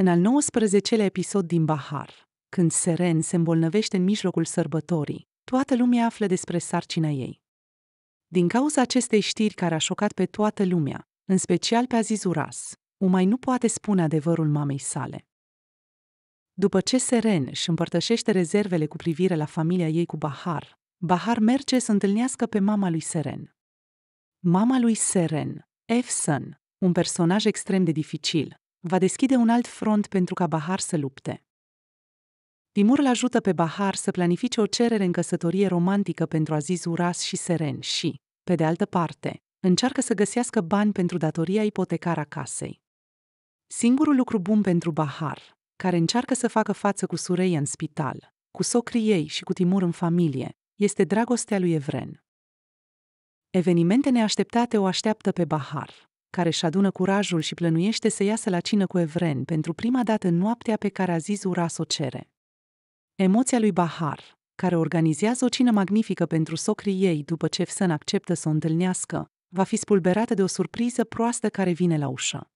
în al 19-lea episod din Bahar, când Seren se îmbolnăvește în mijlocul sărbătorii, toată lumea află despre sarcina ei. Din cauza acestei știri care a șocat pe toată lumea, în special pe Aziz Uras, Umai nu poate spune adevărul mamei sale. După ce Seren își împărtășește rezervele cu privire la familia ei cu Bahar, Bahar merge să întâlnească pe mama lui Seren. Mama lui Seren, Efson, un personaj extrem de dificil, va deschide un alt front pentru ca Bahar să lupte. Timur îl ajută pe Bahar să planifice o cerere în căsătorie romantică pentru Aziz Uras și Seren și, pe de altă parte, încearcă să găsească bani pentru datoria ipotecară a casei. Singurul lucru bun pentru Bahar, care încearcă să facă față cu Surei în spital, cu socrii ei și cu Timur în familie, este dragostea lui Evren. Evenimente neașteptate o așteaptă pe Bahar care își adună curajul și plănuiește să iasă la cină cu Evren pentru prima dată în noaptea pe care Aziz ura să o cere. Emoția lui Bahar, care organizează o cină magnifică pentru socrii ei după ce Fsân acceptă să o întâlnească, va fi spulberată de o surpriză proastă care vine la ușă.